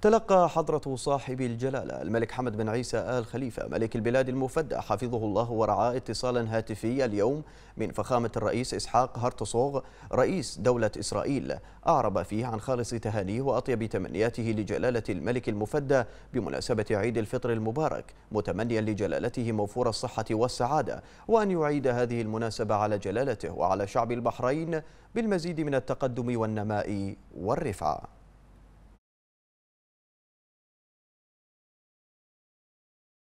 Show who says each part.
Speaker 1: تلقى حضرة صاحب الجلالة الملك حمد بن عيسى آل خليفة ملك البلاد المفدى حفظه الله ورعاه اتصالا هاتفي اليوم من فخامة الرئيس إسحاق هرتصوغ رئيس دولة إسرائيل أعرب فيه عن خالص تهانيه وأطيب تمنياته لجلالة الملك المفدى بمناسبة عيد الفطر المبارك متمنيا لجلالته موفور الصحة والسعادة وأن يعيد هذه المناسبة على جلالته وعلى شعب البحرين بالمزيد من التقدم والنماء والرفعه